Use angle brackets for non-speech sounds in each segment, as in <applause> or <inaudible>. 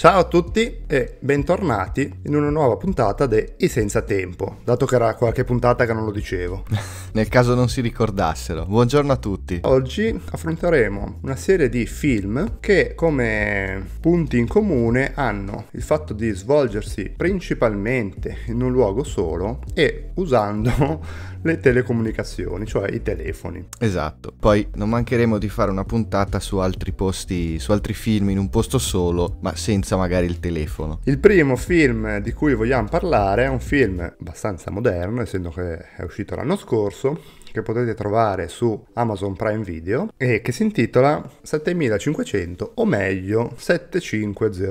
Ciao a tutti e bentornati in una nuova puntata di I Senza Tempo, dato che era qualche puntata che non lo dicevo. <laughs> Nel caso non si ricordassero. Buongiorno a tutti. Oggi affronteremo una serie di film che come punti in comune hanno il fatto di svolgersi principalmente in un luogo solo e usando le telecomunicazioni, cioè i telefoni. Esatto, poi non mancheremo di fare una puntata su altri posti, su altri film in un posto solo, ma senza magari il telefono. Il primo film di cui vogliamo parlare è un film abbastanza moderno, essendo che è uscito l'anno scorso, che potete trovare su Amazon Prime Video e che si intitola 7500 o meglio 7500.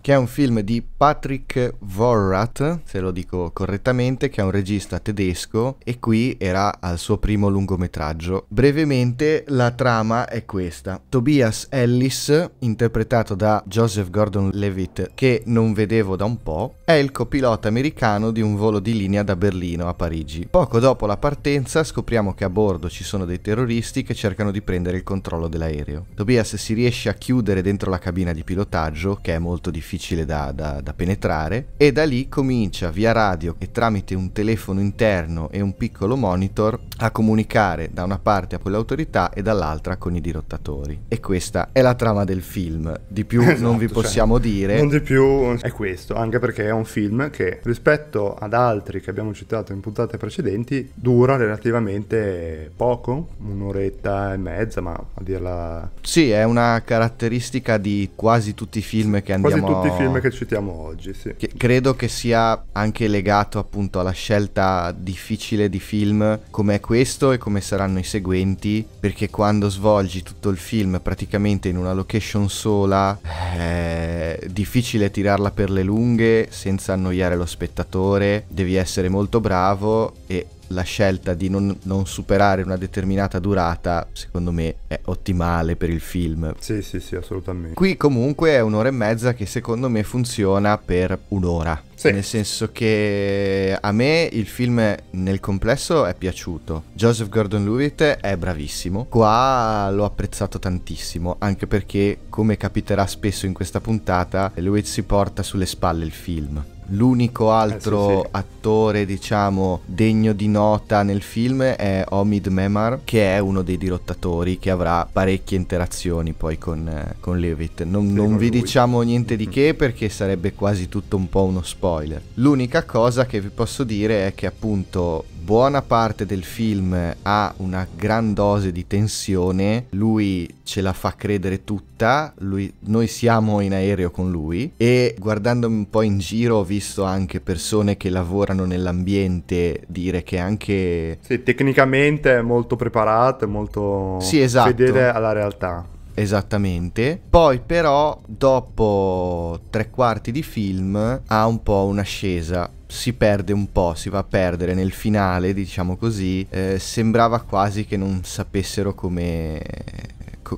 Che è un film di Patrick Vorrat, se lo dico correttamente, che è un regista tedesco e qui era al suo primo lungometraggio. Brevemente la trama è questa. Tobias Ellis, interpretato da Joseph Gordon-Levitt, che non vedevo da un po', è il copilota americano di un volo di linea da Berlino a Parigi. Poco dopo la partenza scopriamo che a bordo ci sono dei terroristi che cercano di prendere il controllo dell'aereo. Tobias si riesce a chiudere dentro la cabina di pilotaggio, che è molto difficile da, da, da penetrare, e da lì comincia via radio e tramite un telefono interno e un piccolo monitor a comunicare da una parte a quelle autorità e dall'altra con i dirottatori. E questa è la trama del film. Di più esatto, non vi cioè, possiamo cioè, dire. Non di più è questo, anche perché è un un film che rispetto ad altri che abbiamo citato in puntate precedenti dura relativamente poco, un'oretta e mezza, ma a dirla... Sì, è una caratteristica di quasi tutti i film che andiamo... Quasi tutti i film che citiamo oggi, sì. Che credo che sia anche legato appunto alla scelta difficile di film come questo e come saranno i seguenti, perché quando svolgi tutto il film praticamente in una location sola è eh, difficile tirarla per le lunghe se senza annoiare lo spettatore, devi essere molto bravo e la scelta di non, non, superare una determinata durata, secondo me, è ottimale per il film. Sì, sì, sì, assolutamente. Qui comunque è un'ora e mezza che secondo me funziona per un'ora. Sì. Nel senso che a me il film nel complesso è piaciuto. Joseph Gordon Lewitt è bravissimo. Qua l'ho apprezzato tantissimo, anche perché, come capiterà spesso in questa puntata, Lewitt si porta sulle spalle il film L'unico altro eh sì, sì. attore, diciamo, degno di nota nel film è Omid Memar, che è uno dei dirottatori che avrà parecchie interazioni poi con, eh, con Levitt. Non, sì, non vi lui. diciamo niente di che perché sarebbe quasi tutto un po' uno spoiler. L'unica cosa che vi posso dire è che appunto buona parte del film ha una gran dose di tensione, lui ce la fa credere tutta, lui, noi siamo in aereo con lui e guardandomi un po' in giro ho visto visto anche persone che lavorano nell'ambiente dire che anche... Sì, tecnicamente è molto preparato, è molto sì, esatto. fedele alla realtà. Esattamente. Poi però dopo tre quarti di film ha un po' un'ascesa. Si perde un po', si va a perdere nel finale, diciamo così. Eh, sembrava quasi che non sapessero come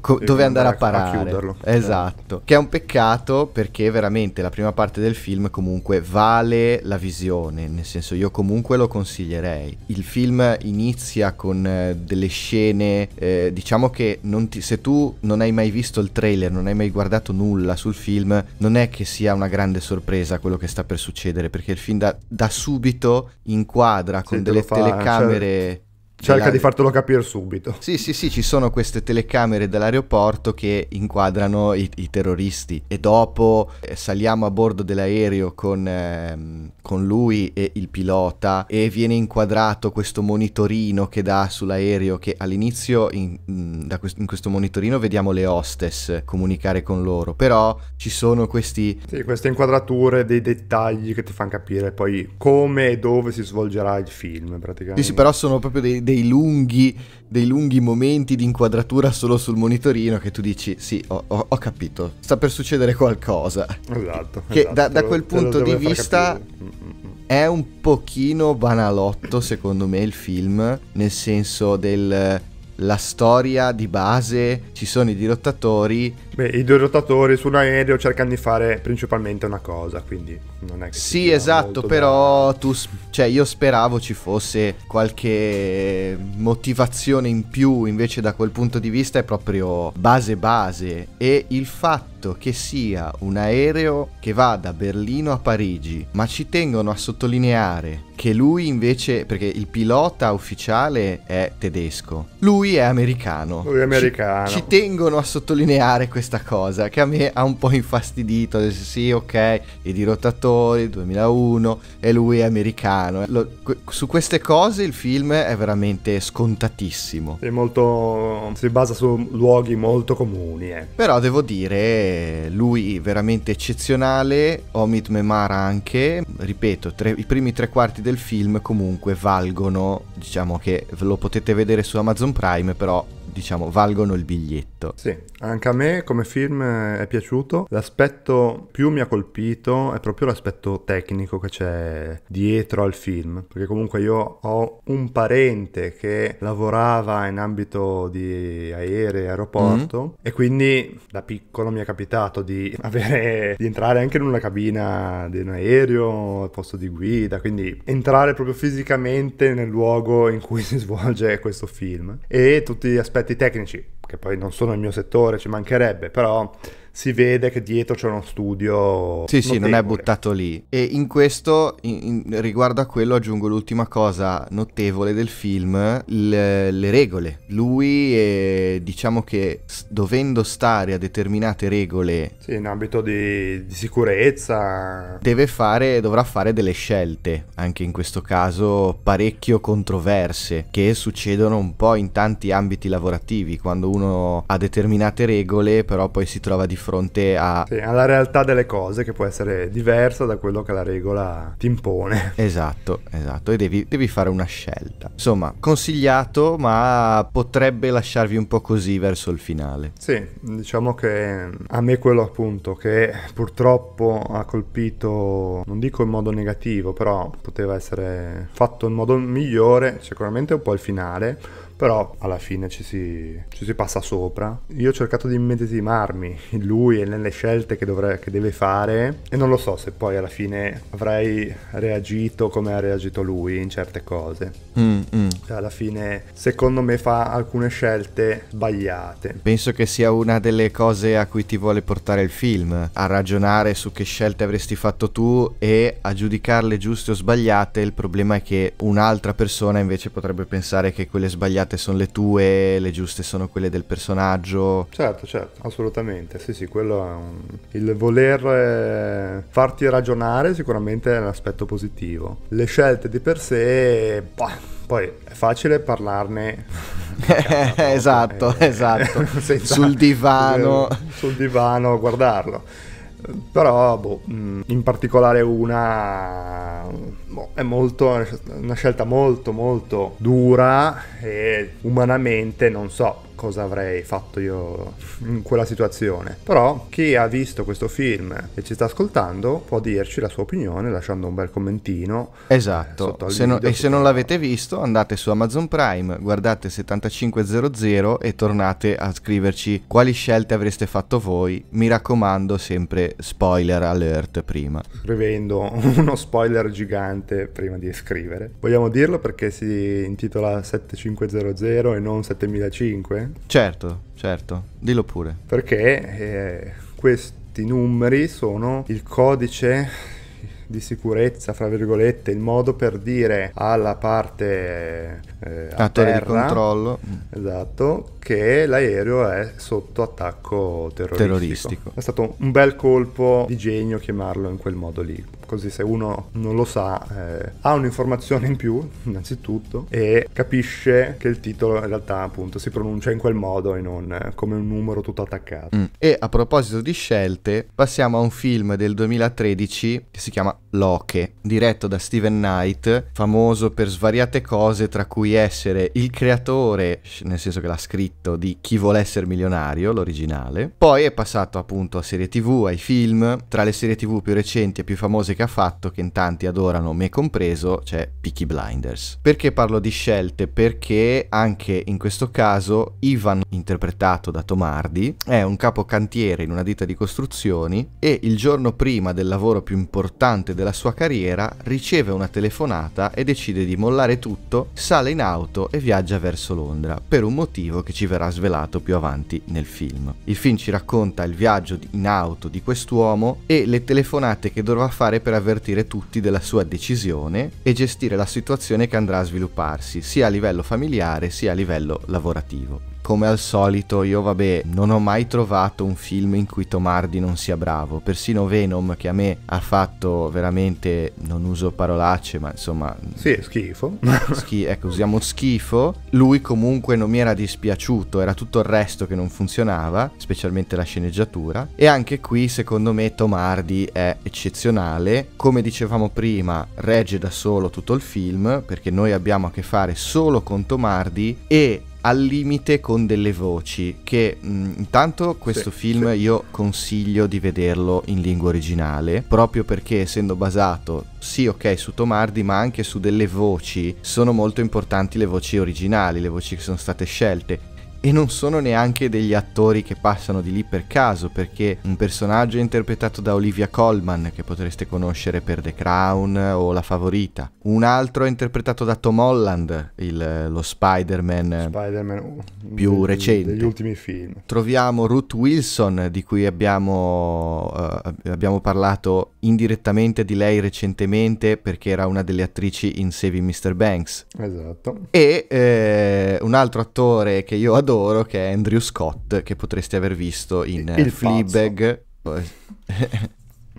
co- dove andare a parare. A chiuderlo. Esatto. Eh. Che è un peccato perché veramente la prima parte del film comunque vale la visione, nel senso io comunque lo consiglierei. Il film inizia con eh, delle scene, eh, diciamo che ti, se tu non hai mai visto il trailer, non hai mai guardato nulla sul film, non è che sia una grande sorpresa quello che sta per succedere, perché il film da, da subito inquadra con sì, delle te cioè, telecamere... cioè Cerca di fartelo capire subito. Sì, sì, sì, ci sono queste telecamere dell'aeroporto che inquadrano i, i terroristi e dopo eh, saliamo a bordo dell'aereo con, ehm, con, lui e il pilota e viene inquadrato questo monitorino che dà sull'aereo che all'inizio in, in, mm, quest- in questo monitorino vediamo le hostess comunicare con loro, però ci sono questi... Sì, queste inquadrature, dei dettagli che ti fanno capire poi come e dove si svolgerà il film praticamente. Sì, sì, però sono proprio dei, dei dei lunghi, dei lunghi momenti di inquadratura solo sul monitorino che tu dici sì, ho, ho, ho capito, sta per succedere qualcosa. Esatto. Che esatto, da, da, quel punto di vista è un pochino banalotto secondo me il film, nel senso della storia di base, ci sono i dirottatori, Beh, i due rotatori su un aereo cercano di fare principalmente una cosa, quindi non è che... Sì, esatto, però da... tu, cioè, io speravo ci fosse qualche motivazione in più, invece da quel punto di vista è proprio base base e il fatto che sia un aereo che va da Berlino a Parigi, ma ci tengono a sottolineare che lui invece, perché il pilota ufficiale è tedesco, lui è americano. Lui è americano. Ci, ci tengono a sottolineare questo questa cosa che a me ha un po' infastidito. Adesso sì, ok, i dirottatori 2001 e lui è americano. Lo, su queste cose il film è veramente scontatissimo. È molto si basa su luoghi molto comuni, eh. Però devo dire lui veramente eccezionale, Omid Memara anche, ripeto, tre, i primi tre quarti del film comunque valgono, diciamo che lo potete vedere su Amazon Prime, però diciamo, valgono il biglietto. Sì, anche a me come film è piaciuto. L'aspetto più mi ha colpito è proprio l'aspetto tecnico che c'è dietro al film, perché comunque io ho un parente che lavorava in ambito di aerei, aeroporto mm e quindi da piccolo mi è capitato di, <laughs> avere, di entrare anche in una cabina di un aereo, al posto di guida, quindi entrare proprio fisicamente nel luogo in cui <laughs> si svolge questo film e tutti gli aspetti aspetti tecnici, che poi non sono il mio settore, ci mancherebbe, però si vede che dietro c'è uno studio. Sì, notevole. sì, non è buttato lì. E in questo, in, in, riguardo a quello, aggiungo l'ultima cosa notevole del film, le, le regole. Lui, è, diciamo che dovendo stare a determinate regole... Sì, in ambito di, di sicurezza... Deve fare, dovrà fare delle scelte, anche in questo caso parecchio controverse, che succedono un po' in tanti ambiti lavorativi, quando uno ha determinate regole, però poi si trova di fronte a... Sì, alla realtà delle cose che può essere diversa da quello che la regola ti impone. <laughs> Esatto, esatto, e devi, devi fare una scelta. Insomma, consigliato, ma potrebbe lasciarvi un po' così verso il finale. Sì, diciamo che a me quello appunto che purtroppo ha colpito, non dico in modo negativo, però poteva essere fatto in modo migliore, sicuramente un po' il finale però alla fine ci si, ci si passa sopra. Io ho cercato di immedesimarmi in lui e nelle scelte che, dovrei, che deve fare e non lo so se poi alla fine avrei reagito come ha reagito lui in certe cose. Mm, mm. Cioè, alla fine secondo me fa alcune scelte sbagliate. Penso che sia una delle cose a cui ti vuole portare il film, a ragionare su che scelte avresti fatto tu e a giudicarle giuste o sbagliate. Il problema è che un'altra persona invece potrebbe pensare che quelle sbagliate carte sono le tue, le giuste sono quelle del personaggio. Certo, certo, assolutamente. Sì, sì, quello è un... il voler eh, farti ragionare sicuramente è un aspetto positivo. Le scelte di per sé, bah. Poi è facile parlarne. <laughs> Eh, esatto, eh, esatto. <laughs> Senza, sul divano. Sul divano, guardarlo. Però, boh, mm, in particolare una boh, è molto, una scelta molto molto dura e umanamente non so cosa avrei fatto io in quella situazione. Però chi ha visto questo film e ci sta ascoltando può dirci la sua opinione lasciando un bel commentino. Eh, esatto. Eh, se no, e se non l'avete visto andate su Amazon Prime, guardate 7500 e tornate a scriverci quali scelte avreste fatto voi. Mi raccomando sempre spoiler alert prima. Scrivendo <laughs> uno spoiler gigante prima di scrivere. Vogliamo dirlo perché si intitola 7500 e non 7500? Certo, certo, dillo pure. Perché eh, questi numeri sono il codice di sicurezza, fra virgolette, il modo per dire alla parte eh, a terra, di controllo esatto, che l'aereo è sotto attacco terroristico. terroristico. È stato un bel colpo di genio chiamarlo in quel modo lì così se uno non lo sa eh, ha un'informazione in più <laughs> innanzitutto e capisce che il titolo in realtà appunto si pronuncia in quel modo e non eh, come un numero tutto attaccato. Mm. E a proposito di scelte passiamo a un film del 2013 che si chiama Loche, diretto da Steven Knight, famoso per svariate cose tra cui essere il creatore, nel senso che l'ha scritto, di Chi vuole essere milionario, l'originale. Poi è passato appunto a serie tv, ai film, tra le serie tv più recenti e più famose che che ha fatto, che in tanti adorano, me compreso, cioè Peaky Blinders. Perché parlo di scelte? Perché anche in questo caso Ivan, interpretato da Tomardi, è un capocantiere in una ditta di costruzioni e il giorno prima del lavoro più importante della sua carriera riceve una telefonata e decide di mollare tutto, sale in auto e viaggia verso Londra, per un motivo che ci verrà svelato più avanti nel film. Il film ci racconta il viaggio in auto di quest'uomo e le telefonate che dovrà fare per per avvertire tutti della sua decisione e gestire la situazione che andrà a svilupparsi, sia a livello familiare sia a livello lavorativo. Come al solito io vabbè non ho mai trovato un film in cui Tomardi non sia bravo, persino Venom che a me ha fatto veramente, non uso parolacce ma insomma... Sì, schifo. <laughs> Schi- ecco, usiamo schifo, lui comunque non mi era dispiaciuto, era tutto il resto che non funzionava, specialmente la sceneggiatura e anche qui secondo me Tomardi è eccezionale, come dicevamo prima regge da solo tutto il film perché noi abbiamo a che fare solo con Tomardi e al limite con delle voci che mh, mm, intanto questo sì, film sì. io consiglio di vederlo in lingua originale proprio perché essendo basato sì ok su Tomardi ma anche su delle voci sono molto importanti le voci originali le voci che sono state scelte e non sono neanche degli attori che passano di lì per caso, perché un personaggio è interpretato da Olivia Colman, che potreste conoscere per The Crown o La Favorita, un altro è interpretato da Tom Holland, il, lo Spider-Man, Spider-Man uh, più degli, recente. Degli ultimi film. Troviamo Ruth Wilson, di cui abbiamo, eh, abbiamo parlato indirettamente di lei recentemente, perché era una delle attrici in Saving Mr. Banks. Esatto. E eh, un altro attore che io adoro, adoro che è Andrew Scott che potresti aver visto in eh, il Fleabag <laughs>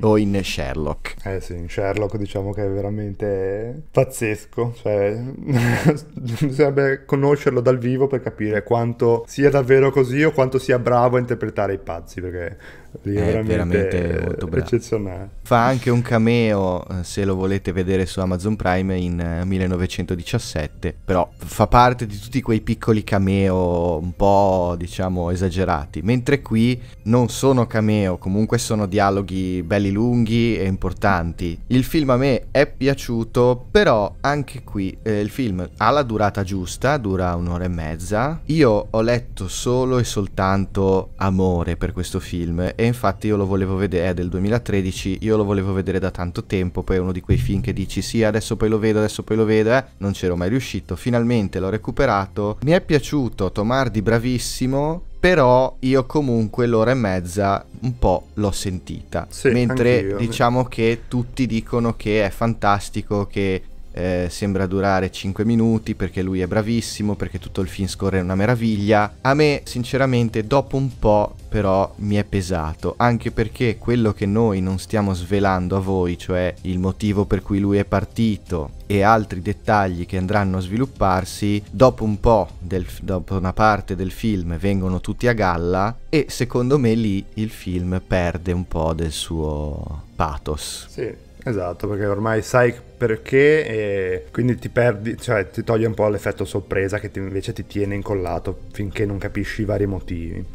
o in Sherlock. Eh sì, in Sherlock diciamo che è veramente pazzesco, cioè <laughs> bisognerebbe conoscerlo dal vivo per capire quanto sia davvero così o quanto sia bravo a interpretare i pazzi, perché è veramente, veramente molto bravo. eccezionale. Fa anche un cameo, eh, se lo volete vedere su Amazon Prime, in 1917, eh, però fa parte di tutti quei piccoli cameo un po', diciamo, esagerati, mentre qui non sono cameo, comunque sono dialoghi belli lunghi e importanti. Il film a me è piaciuto, però anche qui eh, il film ha la durata giusta, dura un'ora e mezza. Io ho letto solo e soltanto amore per questo film e infatti io lo volevo vedere, è del 2013, io lo volevo vedere da tanto tempo, poi è uno di quei film che dici sì adesso poi lo vedo, adesso poi lo vedo, eh, non c'ero mai riuscito, finalmente l'ho recuperato, mi è piaciuto, Tomardi bravissimo, però io comunque l'ora e mezza un po' l'ho sentita. Sì, Mentre diciamo che tutti dicono che è fantastico, che eh, sembra durare 5 minuti perché lui è bravissimo, perché tutto il film scorre una meraviglia. A me sinceramente dopo un po' però mi è pesato, anche perché quello che noi non stiamo svelando a voi, cioè il motivo per cui lui è partito e altri dettagli che andranno a svilupparsi, dopo un po', del, dopo una parte del film, vengono tutti a galla e secondo me lì il film perde un po' del suo pathos. Sì. Esatto, perché ormai sai perché e quindi ti perdi, cioè ti toglie un po' l'effetto sorpresa che ti, invece ti tiene incollato finché non capisci i vari motivi.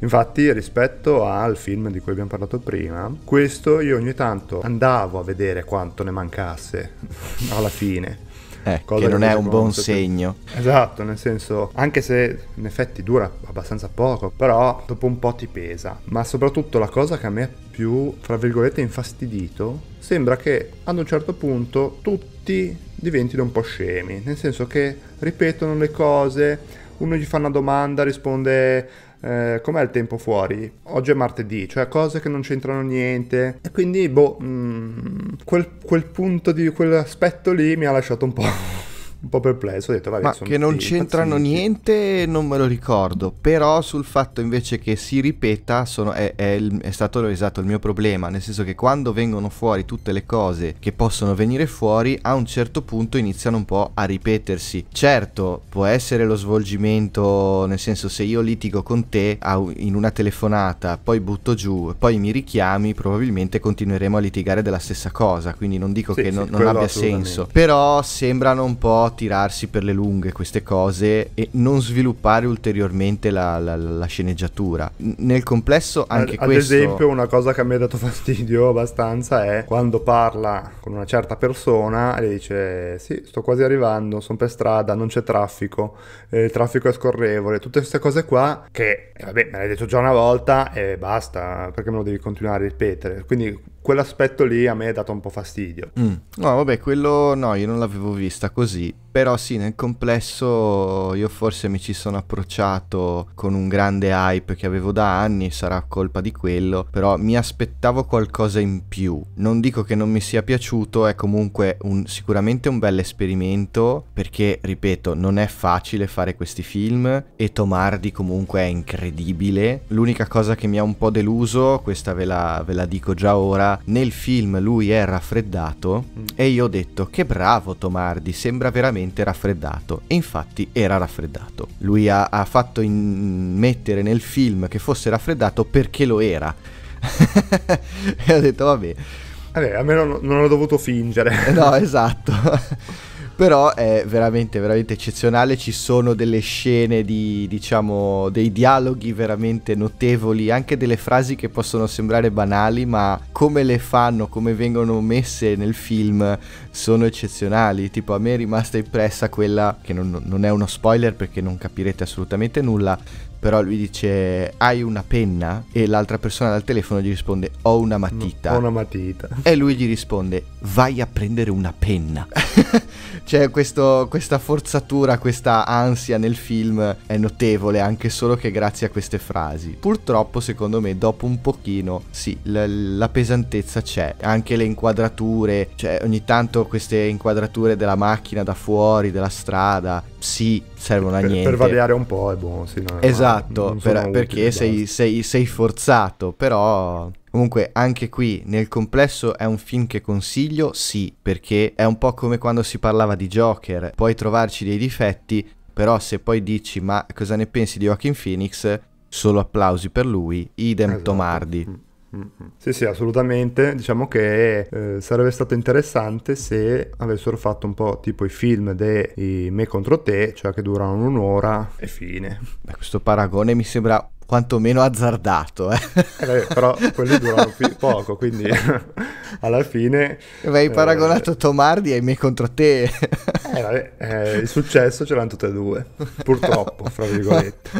Infatti, rispetto al film di cui abbiamo parlato prima, questo io ogni tanto andavo a vedere quanto ne mancasse <laughs> alla fine eh, che non è un buon segno. Esatto, nel senso, anche se in effetti dura abbastanza poco, però dopo un po' ti pesa. Ma soprattutto la cosa che a me è più, fra virgolette, infastidito, sembra che ad un certo punto tutti diventino un po' scemi, nel senso che ripetono le cose, uno gli fa una domanda, risponde eh, com'è il tempo fuori? Oggi è martedì, cioè cose che non c'entrano niente. E quindi, boh, mh, mm, quel, quel punto di quell'aspetto lì mi ha lasciato un po'. <laughs> un po' perplesso, ho detto vabbè, Ma che non c'entrano pazienti. niente non me lo ricordo, però sul fatto invece che si ripeta sono, è, è, il, è, stato esatto il mio problema, nel senso che quando vengono fuori tutte le cose che possono venire fuori, a un certo punto iniziano un po' a ripetersi. Certo, può essere lo svolgimento, nel senso se io litigo con te in una telefonata, poi butto giù, poi mi richiami, probabilmente continueremo a litigare della stessa cosa, quindi non dico sì, che sì, non, non abbia senso, però sembrano un po' tirarsi per le lunghe queste cose e non sviluppare ulteriormente la, la, la sceneggiatura. Nel complesso anche ad, questo... Ad esempio una cosa che mi ha dato <laughs> fastidio abbastanza è quando parla con una certa persona e dice sì, sto quasi arrivando, sono per strada, non c'è traffico, eh, il traffico è scorrevole, tutte queste cose qua che, eh, vabbè, me l'hai detto già una volta e basta, perché me lo devi continuare a ripetere? Quindi quell'aspetto lì a me ha dato un po' fastidio. Mm. No, vabbè, quello no, io non l'avevo vista così, però sì, nel complesso io forse mi ci sono approcciato con un grande hype che avevo da anni, sarà colpa di quello, però mi aspettavo qualcosa in più. Non dico che non mi sia piaciuto, è comunque un, sicuramente un bel esperimento, perché, ripeto, non è facile fare questi film e Tomardi comunque è incredibile. L'unica cosa che mi ha un po' deluso, questa ve la, ve la dico già ora, nel film lui è raffreddato mm. e io ho detto che bravo Tomardi, sembra veramente raffreddato. E infatti era raffreddato. Lui ha, ha fatto in... mettere nel film che fosse raffreddato perché lo era. <laughs> e ho detto vabbè. Vabbè, almeno non ho dovuto fingere. Eh no, esatto. <laughs> Però è veramente, veramente eccezionale. Ci sono delle scene di, diciamo, dei dialoghi veramente notevoli, anche delle frasi che possono sembrare banali, ma come le fanno, come vengono messe nel film, sono eccezionali. Tipo, a me è rimasta impressa quella, che non, non è uno spoiler perché non capirete assolutamente nulla, però lui dice hai una penna e l'altra persona dal telefono gli risponde ho una matita. Ho una matita. E lui gli risponde vai a prendere una penna. <laughs> C'è cioè, questo, questa forzatura, questa ansia nel film è notevole anche solo che grazie a queste frasi. Purtroppo secondo me dopo un pochino sì, la, la pesantezza c'è, anche le inquadrature, cioè ogni tanto queste inquadrature della macchina da fuori, della strada, sì, servono a per, niente. Per variare un po' è buono, sì, no, Esatto, per, perché sei, sei, sei, forzato, però... Comunque anche qui nel complesso è un film che consiglio, sì, perché è un po' come quando si parlava di Joker, puoi trovarci dei difetti, però se poi dici ma cosa ne pensi di Joaquin Phoenix, solo applausi per lui, idem esatto. Tomardi. Mm. Sì, sì, assolutamente. Diciamo che eh, sarebbe stato interessante se avessero fatto un po' tipo i film dei Me contro te, cioè che durano un'ora e fine. Beh, questo paragone mi sembra quantomeno azzardato. Eh. Eh, però quelli durano poco, quindi <laughs> alla fine... Ma hai eh, paragonato eh, Tomardi e me contro te. Eh, vabbè, eh, il successo ce l'hanno tutte e due, purtroppo, fra virgolette.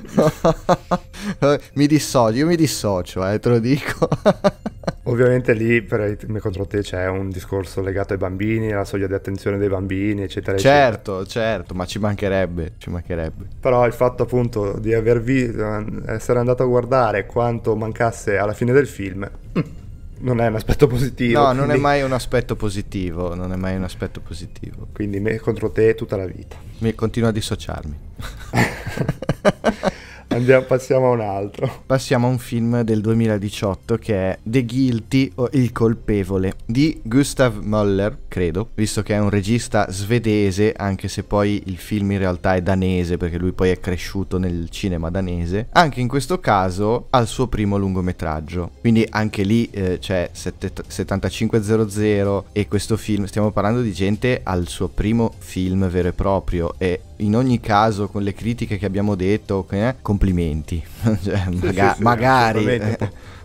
<laughs> mi dissocio, io mi dissocio, te lo dico. Ovviamente lì per il contro te c'è un discorso legato ai bambini, alla soglia di attenzione dei bambini, eccetera. Certo, eccetera. certo, ma ci mancherebbe, ci mancherebbe. Però il fatto appunto di aver visto, eh, essere andato a guardare quanto mancasse alla fine del film, mm, non è un aspetto positivo. No, quindi... non è mai un aspetto positivo, non è mai un aspetto positivo. Quindi me contro te tutta la vita. Mi continua a dissociarmi. <laughs> <laughs> Andiamo, passiamo a un altro. Passiamo a un film del 2018 che è The Guilty o Il colpevole di Gustav Möller, credo, visto che è un regista svedese, anche se poi il film in realtà è danese perché lui poi è cresciuto nel cinema danese. Anche in questo caso al suo primo lungometraggio. Quindi anche lì eh, c'è 7500 e questo film, stiamo parlando di gente al suo primo film vero e proprio e in ogni caso con le critiche che abbiamo detto, eh, complimenti, <laughs> cioè, sì, maga- sì, magari.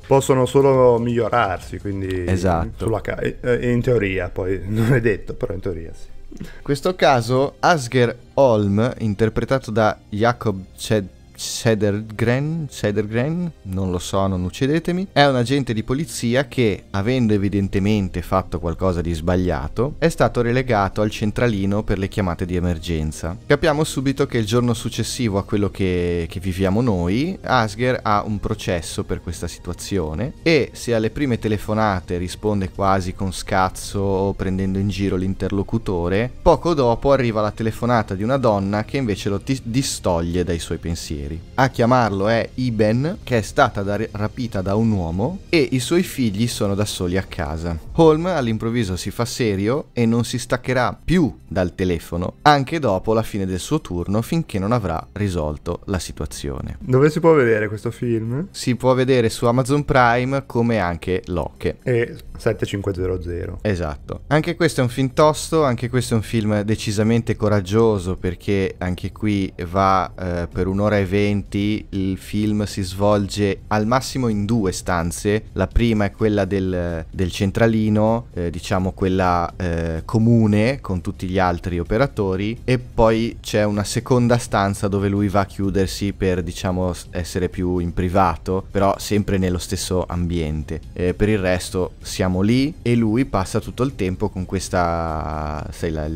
possono solo migliorarsi, quindi esatto. Ca- in teoria poi, <laughs> non è detto, però in teoria sì. In questo caso Asger Holm, interpretato da Jacob Ced Sedergren, Sedergren, non lo so, non uccidetemi, è un agente di polizia che, avendo evidentemente fatto qualcosa di sbagliato, è stato relegato al centralino per le chiamate di emergenza. Capiamo subito che il giorno successivo a quello che, che viviamo noi, Asger ha un processo per questa situazione e se alle prime telefonate risponde quasi con scazzo o prendendo in giro l'interlocutore, poco dopo arriva la telefonata di una donna che invece lo distoglie dai suoi pensieri neri. A chiamarlo è Iben, che è stata da rapita da un uomo e i suoi figli sono da soli a casa. Holm all'improvviso si fa serio e non si staccherà più dal telefono anche dopo la fine del suo turno finché non avrà risolto la situazione. Dove si può vedere questo film? Si può vedere su Amazon Prime come anche Locke. E 7500. Esatto. Anche questo è un film tosto, anche questo è un film decisamente coraggioso perché anche qui va eh, per un'ora e venti, il film si svolge al massimo in due stanze, la prima è quella del, del centralino, eh, diciamo quella eh, comune con tutti gli altri operatori e poi c'è una seconda stanza dove lui va a chiudersi per diciamo essere più in privato, però sempre nello stesso ambiente. Eh, per il resto siamo siamo lì e lui passa tutto il tempo con questa sai, la,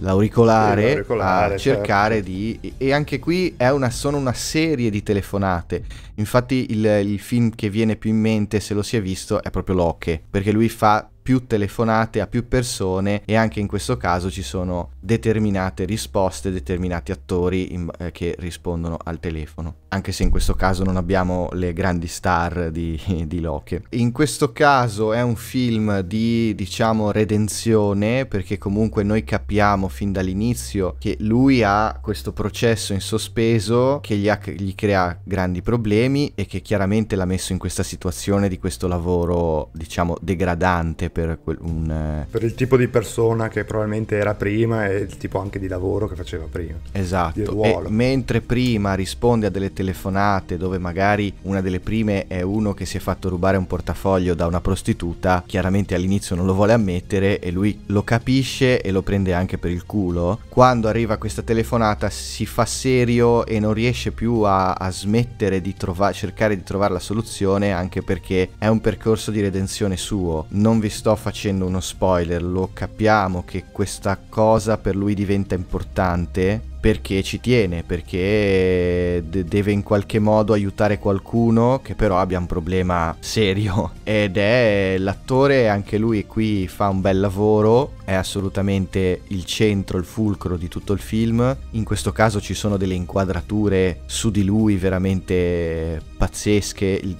l'auricolare, l'auricolare, a cercare certo. di... E anche qui una, sono una serie di telefonate. Infatti il, il film che viene più in mente se lo si è visto è proprio Locke, perché lui fa più telefonate a più persone e anche in questo caso ci sono determinate risposte, determinati attori in, eh, che rispondono al telefono, anche se in questo caso non abbiamo le grandi star di, <laughs> di Loche. In questo caso è un film di diciamo redenzione perché comunque noi capiamo fin dall'inizio che lui ha questo processo in sospeso che gli, ha, gli crea grandi problemi e che chiaramente l'ha messo in questa situazione di questo lavoro diciamo degradante per, quel, un... Eh, per il tipo di persona che probabilmente era prima e il tipo anche di lavoro che faceva prima. Esatto. E mentre prima risponde a delle telefonate dove magari una delle prime è uno che si è fatto rubare un portafoglio da una prostituta, chiaramente all'inizio non lo vuole ammettere e lui lo capisce e lo prende anche per il culo. Quando arriva questa telefonata si fa serio e non riesce più a, a smettere di trova- cercare di trovare la soluzione anche perché è un percorso di redenzione suo. Non vi sto sto facendo uno spoiler, lo capiamo che questa cosa per lui diventa importante perché ci tiene, perché de- deve in qualche modo aiutare qualcuno che però abbia un problema <laughs> serio. Ed è l'attore, anche lui qui fa un bel lavoro, è assolutamente il centro, il fulcro di tutto il film. In questo caso ci sono delle inquadrature su di lui veramente pazzesche.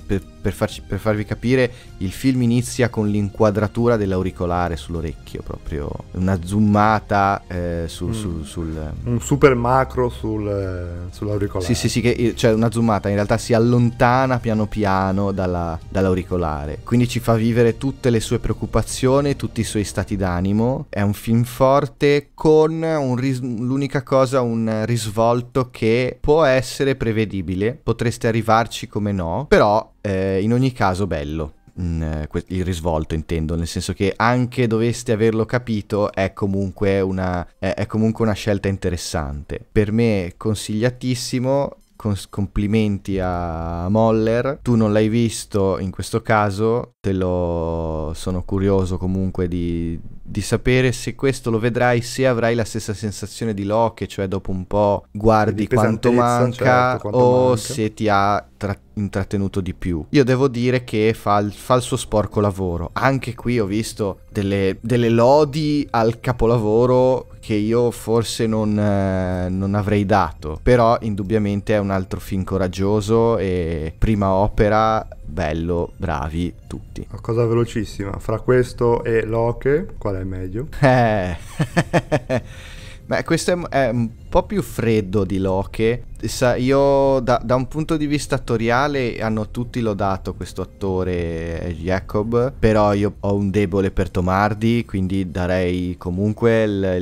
Per, per, farci, per farvi capire, il film inizia con l'inquadratura dell'auricolare sull'orecchio, proprio una zoomata eh, su, mm. su, sul... Un super super macro sul, eh, sull'auricolare. Sì, sì, sì, che, eh, cioè una zoomata in realtà si allontana piano piano dalla, dall'auricolare, quindi ci fa vivere tutte le sue preoccupazioni, tutti i suoi stati d'animo. È un film forte con un ris- l'unica cosa, un risvolto che può essere prevedibile, potreste arrivarci come no, però eh, in ogni caso bello. Mm, eh, il risvolto intendo, nel senso che anche doveste averlo capito è comunque una, è, è comunque una scelta interessante. Per me consigliatissimo, complimenti a Moller. Tu non l'hai visto in questo caso, te lo sono curioso comunque di, di sapere se questo lo vedrai, se avrai la stessa sensazione di Locke, cioè dopo un po' guardi quanto manca certo, quanto o manca. se ti ha tra- intrattenuto di più. Io devo dire che fa il, fa il, suo sporco lavoro. Anche qui ho visto delle, delle lodi al capolavoro che io forse non, eh, non, avrei dato, però indubbiamente è un altro film coraggioso e prima opera bello, bravi tutti. Una cosa velocissima, fra questo e Loche, qual è meglio? Eh. <laughs> Beh, questo è, è, un po' più freddo di Loche. Sa, io, da, da, un punto di vista attoriale, hanno tutti lodato questo attore Jacob. Però io ho un debole per Tomardi, quindi darei comunque il,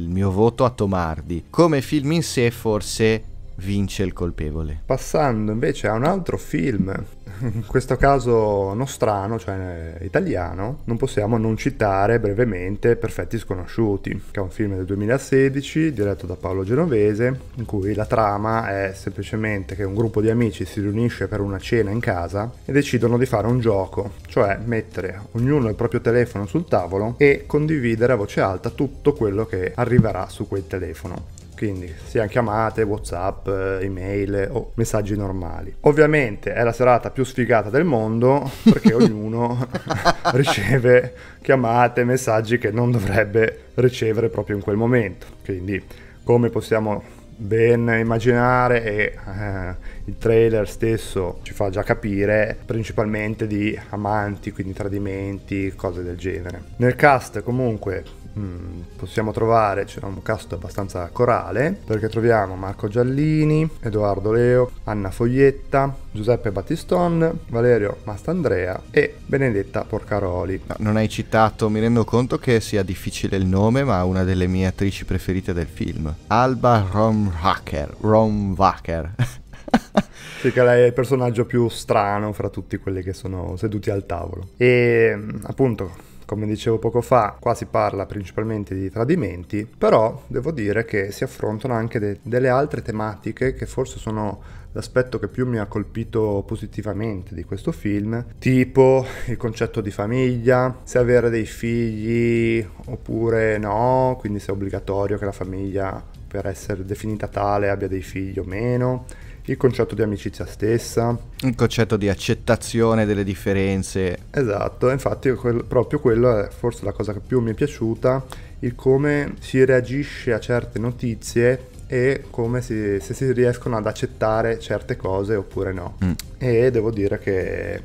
il mio voto a Tomardi. Come film in sé, forse vince il colpevole. Passando invece a un altro film, in questo caso nostrano, cioè italiano, non possiamo non citare brevemente Perfetti Sconosciuti, che è un film del 2016 diretto da Paolo Genovese, in cui la trama è semplicemente che un gruppo di amici si riunisce per una cena in casa e decidono di fare un gioco, cioè mettere ognuno il proprio telefono sul tavolo e condividere a voce alta tutto quello che arriverà su quel telefono quindi siano chiamate, whatsapp, eh, email eh, o messaggi normali. Ovviamente è la serata più sfigata del mondo perché <laughs> ognuno <laughs> riceve chiamate, messaggi che non dovrebbe ricevere proprio in quel momento, quindi come possiamo ben immaginare e eh, il trailer stesso ci fa già capire principalmente di amanti, quindi tradimenti, cose del genere. Nel cast comunque Mm, possiamo trovare, c'era un cast abbastanza corale, perché troviamo Marco Giallini, Edoardo Leo, Anna Foglietta, Giuseppe Battiston, Valerio Mastandrea e Benedetta Porcaroli. No, non hai citato, mi rendo conto che sia difficile il nome, ma una delle mie attrici preferite del film. Alba Romhacker, Romvacher. <laughs> Sì, che lei è il personaggio più strano fra tutti quelli che sono seduti al tavolo. E mm, appunto come dicevo poco fa, qua si parla principalmente di tradimenti, però devo dire che si affrontano anche de- delle altre tematiche che forse sono l'aspetto che più mi ha colpito positivamente di questo film, tipo il concetto di famiglia, se avere dei figli oppure no, quindi se è obbligatorio che la famiglia per essere definita tale abbia dei figli o meno il concetto di amicizia stessa. Il concetto di accettazione delle differenze. Esatto, infatti quel, proprio quello è forse la cosa che più mi è piaciuta, il come si reagisce a certe notizie e come si, se si riescono ad accettare certe cose oppure no. Mm. E devo dire che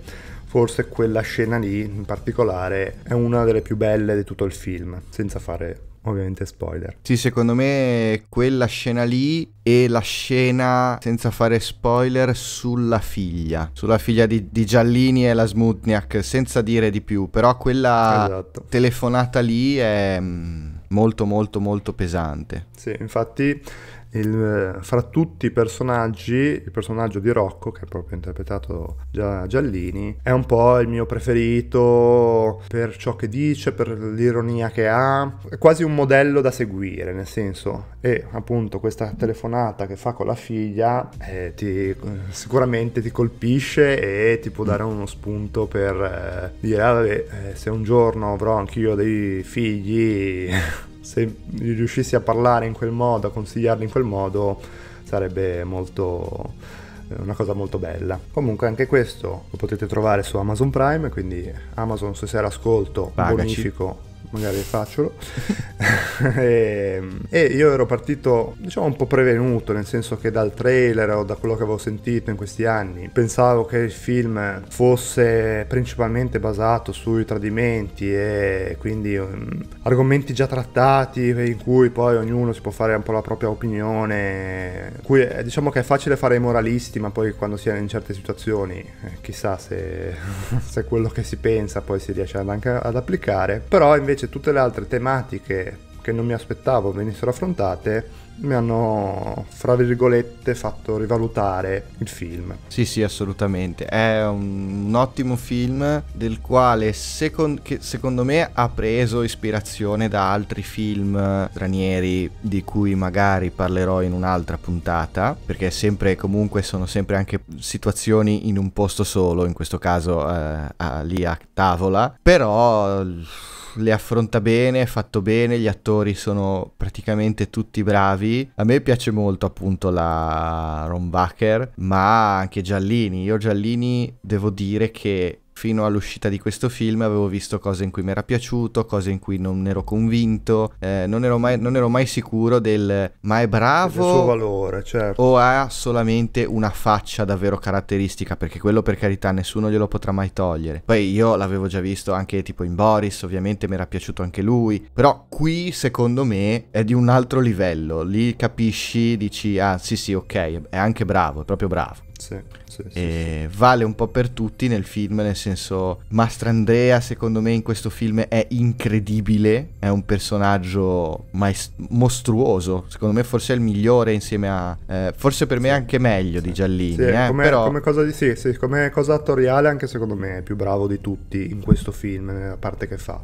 forse quella scena lì in particolare è una delle più belle di tutto il film, senza fare ovviamente spoiler. Sì, secondo me quella scena lì e la scena, senza fare spoiler, sulla figlia. Sulla figlia di, di Giallini e la Smutniak, senza dire di più. Però quella esatto. telefonata lì è mm, molto molto molto pesante. Sì, infatti il, eh, fra tutti i personaggi, il personaggio di Rocco, che è proprio interpretato da Giallini, è un po' il mio preferito per ciò che dice, per l'ironia che ha, è quasi un modello da seguire, nel senso, e appunto questa telefonata che fa con la figlia eh, ti, sicuramente ti colpisce e ti può dare uno spunto per eh, dire, ah, vabbè, eh, se un giorno avrò anch'io dei figli... <laughs> se riuscissi a parlare in quel modo, a consigliarli in quel modo, sarebbe molto, eh, una cosa molto bella. Comunque anche questo lo potete trovare su Amazon Prime, quindi Amazon se sei all'ascolto, bonifico magari facciolo. <laughs> e, e, io ero partito, diciamo, un po' prevenuto, nel senso che dal trailer o da quello che avevo sentito in questi anni, pensavo che il film fosse principalmente basato sui tradimenti e quindi um, argomenti già trattati in cui poi ognuno si può fare un po' la propria opinione. Cui, eh, diciamo che è facile fare i moralisti, ma poi quando si è in certe situazioni, eh, chissà se, <laughs> se quello che si pensa poi si riesce anche ad applicare. Però invece invece tutte le altre tematiche che non mi aspettavo venissero affrontate mi hanno, fra virgolette, fatto rivalutare il film. Sì, sì, assolutamente. È un, un ottimo film del quale secon- che secondo me ha preso ispirazione da altri film stranieri di cui magari parlerò in un'altra puntata, perché sempre comunque sono sempre anche situazioni in un posto solo, in questo caso eh, a, lì a tavola, però le affronta bene, è fatto bene, gli attori sono praticamente tutti bravi. A me piace molto appunto la Ron Baker, ma anche Giallini. Io Giallini devo dire che fino all'uscita di questo film avevo visto cose in cui mi era piaciuto, cose in cui non ero convinto, eh, non, ero mai, non, ero mai, sicuro del ma è bravo. Il suo valore, certo. O ha solamente una faccia davvero caratteristica, perché quello per carità nessuno glielo potrà mai togliere. Poi io l'avevo già visto anche tipo in Boris, ovviamente mi era piaciuto anche lui, però qui secondo me è di un altro livello, lì capisci, dici ah sì sì ok, è anche bravo, è proprio bravo. Sì, sì, e sì, vale un po' per tutti nel film, nel senso Mastrandrea secondo me in questo film è incredibile, è un personaggio maest- mostruoso, secondo me forse è il migliore insieme a... Eh, forse per me anche meglio di Giallini. Eh, come, però... come, cosa di, sì, come cosa attoriale anche secondo me è più bravo di tutti in questo film, nella parte che fa.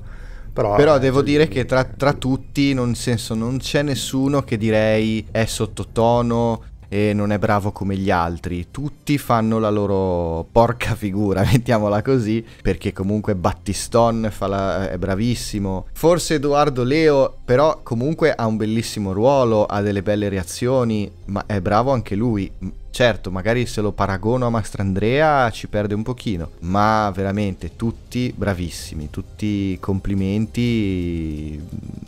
Però, Però, devo dire che tra, tra tutti, nel senso, non c'è nessuno che direi è sottotono, e non è bravo come gli altri. Tutti fanno la loro porca figura, <laughs> mettiamola così, perché comunque Battiston la... è bravissimo. Forse Edoardo Leo, però comunque ha un bellissimo ruolo, ha delle belle reazioni, ma è bravo anche lui. Certo, magari se lo paragono a Mastrandrea ci perde un pochino, ma veramente tutti bravissimi, tutti complimenti,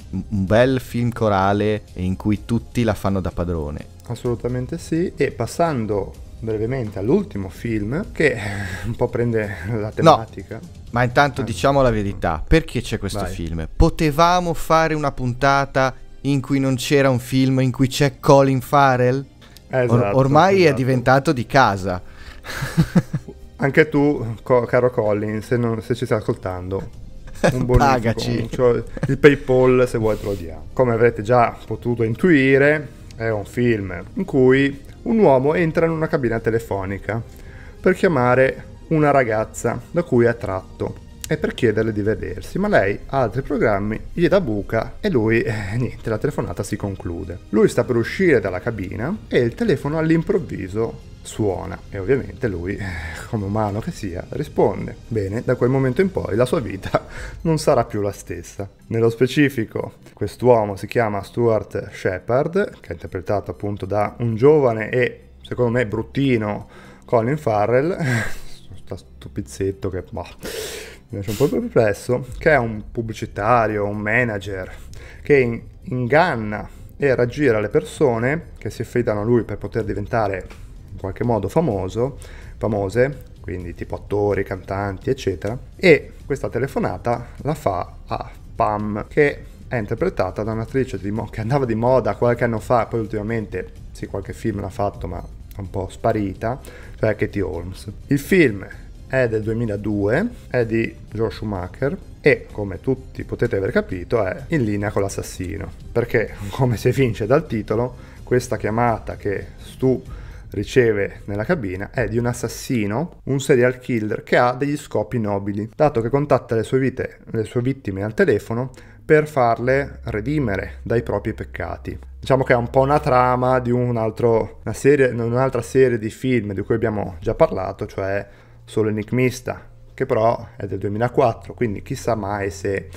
un bel film corale in cui tutti la fanno da padrone assolutamente sì. E passando brevemente all'ultimo film, che <laughs> un po' prende la tematica. No, ma intanto ah. diciamo la verità, perché c'è questo Vai. film? Potevamo fare una puntata in cui non c'era un film in cui c'è Colin Farrell? Esatto, Or- ormai esatto. è diventato di casa. <laughs> Anche tu, co- caro Colin, se, non, se, ci stai ascoltando, un buon Pagaci. Un, cioè, il PayPal se vuoi te lo diamo. Come avrete già potuto intuire, è un film in cui un uomo entra in una cabina telefonica per chiamare una ragazza da cui è attratto e per chiederle di vedersi, ma lei ha altri programmi, gli dà buca e lui, eh, niente, la telefonata si conclude. Lui sta per uscire dalla cabina e il telefono all'improvviso suona e ovviamente lui, eh, come umano che sia, risponde. Bene, da quel momento in poi la sua vita <laughs> non sarà più la stessa. Nello specifico, quest'uomo si chiama Stuart Shepard, che è interpretato appunto da un giovane e secondo me bruttino Colin Farrell, <laughs> sto pizzetto che boh, mi lascia un po' più perplesso, che è un pubblicitario, un manager, che inganna e raggira le persone che si affidano a lui per poter diventare in qualche modo famoso, famose, quindi tipo attori, cantanti, eccetera, e questa telefonata la fa a Pam, che è interpretata da un'attrice che andava di moda qualche anno fa, poi ultimamente sì qualche film l'ha fatto ma è un po' sparita, cioè Katie Holmes. Il film è del 2002, è di Joe Schumacher e come tutti potete aver capito è in linea con l'assassino, perché <laughs> come si evince dal titolo, questa chiamata che Stu riceve nella cabina è di un assassino, un serial killer che ha degli scopi nobili, dato che contatta le sue, vite, le sue vittime al telefono per farle redimere dai propri peccati. Diciamo che è un po' una trama di un altro, una serie, un'altra serie di film di cui abbiamo già parlato, cioè Solo Enigmista, che però è del 2004, quindi chissà mai se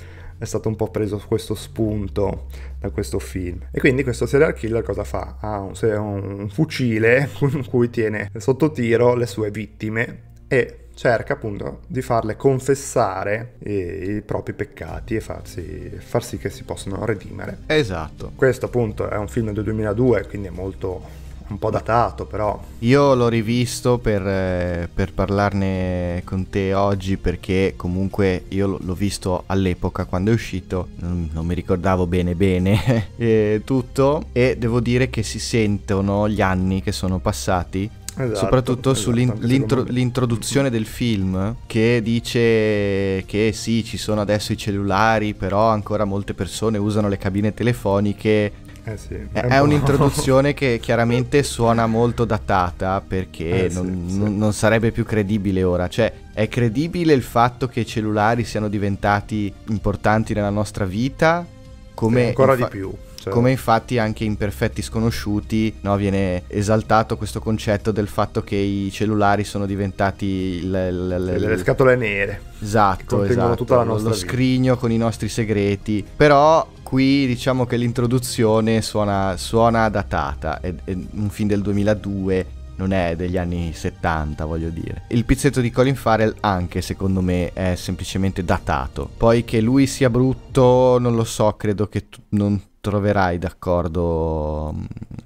è stato un po' preso questo spunto da questo film. E quindi questo serial killer cosa fa? Ha un, un fucile con cui tiene sotto tiro le sue vittime e cerca appunto di farle confessare i, i propri peccati e farsi, far sì che si possano redimere. Esatto. Questo appunto è un film del 2002, quindi è molto un po' datato però. Io l'ho rivisto per, eh, per parlarne con te oggi perché comunque io l'ho visto all'epoca quando è uscito, non, non mi ricordavo bene bene <laughs> tutto e devo dire che si sentono gli anni che sono passati Esatto, Soprattutto esatto, sull'introduzione del film che dice che sì, ci sono adesso i cellulari, però ancora molte persone usano le cabine telefoniche eh, sì, è, è un'introduzione che <laughs> chiaramente suona molto datata perché eh non, sì, sì. non, sarebbe più credibile ora. Cioè, è credibile il fatto che i cellulari siano diventati importanti nella nostra vita? Come ancora infa- di più. Cioè. Come infatti anche in Perfetti Sconosciuti no, viene esaltato questo concetto del fatto che i cellulari sono diventati le, le, le, le scatole nere. Esatto, esatto. Tutta la esatto, nostra lo vita. scrigno con i nostri segreti. Però qui diciamo che l'introduzione suona, suona datata, è, è un film del 2002, non è degli anni 70, voglio dire. Il pizzetto di Colin Farrell anche, secondo me, è semplicemente datato. Poi che lui sia brutto, non lo so, credo che t- non troverai d'accordo mm,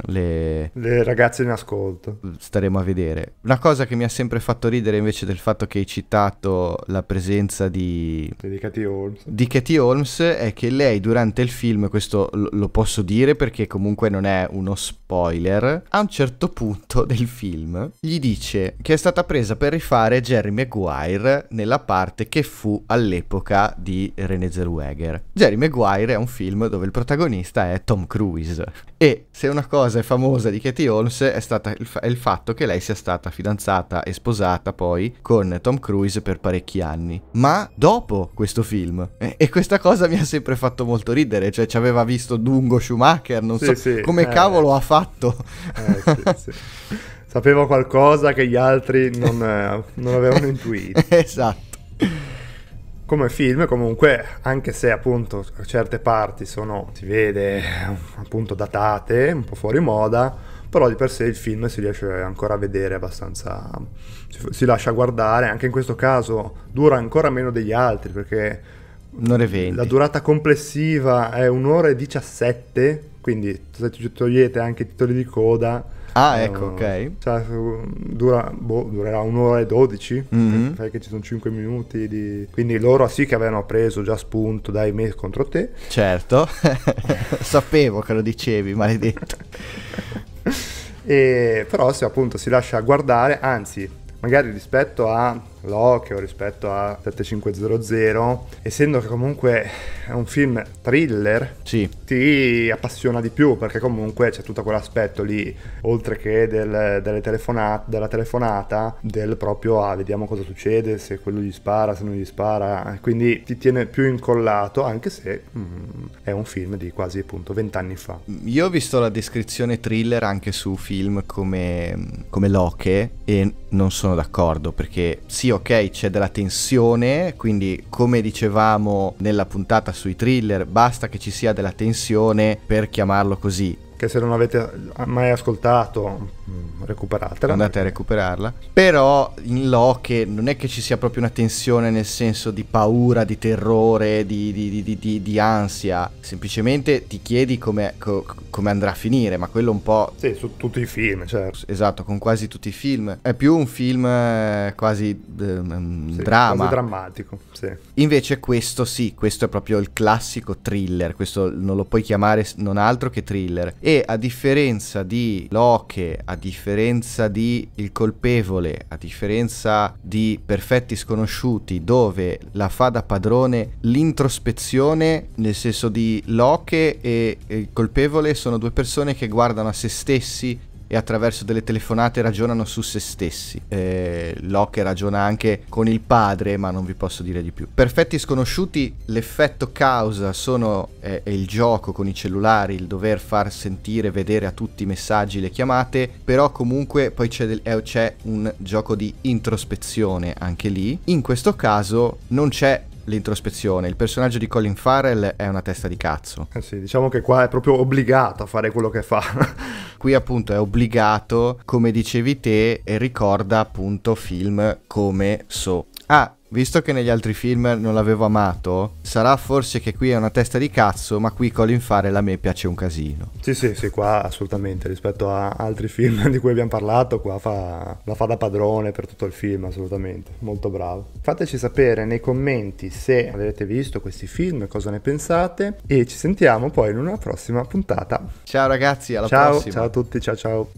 le... le... ragazze in ascolto. Staremo a vedere. Una cosa che mi ha sempre fatto ridere invece del fatto che hai citato la presenza di... Di Katie Holmes. Di Katie Holmes è che lei durante il film, questo lo posso dire perché comunque non è uno spoiler, a un certo punto del film gli dice che è stata presa per rifare Jerry Maguire nella parte che fu all'epoca di René Zellweger. Jerry Maguire è un film dove il protagonista protagonista è Tom Cruise. E se una cosa è famosa di Katie Holmes è, stata il, fa- è il fatto che lei sia stata fidanzata e sposata poi con Tom Cruise per parecchi anni. Ma dopo questo film. E, e questa cosa mi ha sempre fatto molto ridere, cioè ci aveva visto Dungo Schumacher, non sì, so sì, come eh, cavolo eh. ha fatto. Eh, sì, <laughs> Sapeva qualcosa che gli altri non, eh, non avevano intuito. <laughs> esatto come film comunque anche se appunto certe parti sono si vede appunto datate un po' fuori moda però di per sé il film si riesce ancora a vedere abbastanza si, si lascia guardare anche in questo caso dura ancora meno degli altri perché la durata complessiva è un'ora e 17 quindi se togliete anche i titoli di coda Ah, eh, ecco, oh. ok. Cioè, dura, boh, durerà un'ora e dodici, mm-hmm. perché eh, ci sono cinque minuti di... Quindi loro sì che avevano preso già spunto dai me contro te. Certo, <laughs> sapevo che lo dicevi, maledetto. <laughs> e, però se appunto si lascia guardare, anzi, magari rispetto a Lochio rispetto a 7500, essendo che comunque è un film thriller, sì. ti appassiona di più perché comunque c'è tutto quell'aspetto lì, oltre che del, delle telefonate, della telefonata, del proprio ah, vediamo cosa succede, se quello gli spara, se non gli spara, quindi ti tiene più incollato, anche se mm, è un film di quasi appunto 20 anni fa. Io ho visto la descrizione thriller anche su film come, come Loche e non sono d'accordo perché sì, ok, c'è della tensione, quindi come dicevamo nella puntata sui thriller, basta che ci sia della tensione per chiamarlo così che se non avete mai ascoltato mm, recuperatela andate a recuperarla però in Locke non è che ci sia proprio una tensione nel senso di paura di terrore di, di, di, di ansia semplicemente ti chiedi come, co, come, andrà a finire ma quello un po' sì su tutti i film certo esatto con quasi tutti i film è più un film eh, quasi um, sì, drama quasi drammatico sì. invece questo sì questo è proprio il classico thriller questo non lo puoi chiamare non altro che thriller e a differenza di Loki, a differenza di Il colpevole, a differenza di Perfetti sconosciuti, dove la fa da padrone l'introspezione, nel senso di Loki e Il colpevole sono due persone che guardano a se stessi e attraverso delle telefonate ragionano su se stessi. Eh, Locke ragiona anche con il padre, ma non vi posso dire di più. Perfetti sconosciuti, l'effetto causa sono eh, il gioco con i cellulari, il dover far sentire, vedere a tutti i messaggi, le chiamate, però comunque poi c'è, del, eh, c'è un gioco di introspezione anche lì. In questo caso non c'è l'introspezione. Il personaggio di Colin Farrell è una testa di cazzo. Eh sì, diciamo che qua è proprio obbligato a fare quello che fa. <laughs> Qui appunto è obbligato, come dicevi te, e ricorda appunto film come So. Ah, visto che negli altri film non l'avevo amato, sarà forse che qui è una testa di cazzo, ma qui Colin Farrell a me piace un casino. Sì, sì, sì, qua assolutamente, rispetto a altri film <laughs> di cui abbiamo parlato, qua fa, la fa da padrone per tutto il film, assolutamente, molto bravo. Fateci sapere nei commenti se avete visto questi film, cosa ne pensate e ci sentiamo poi in una prossima puntata. Ciao ragazzi, alla ciao, prossima. Ciao a tutti, ciao ciao.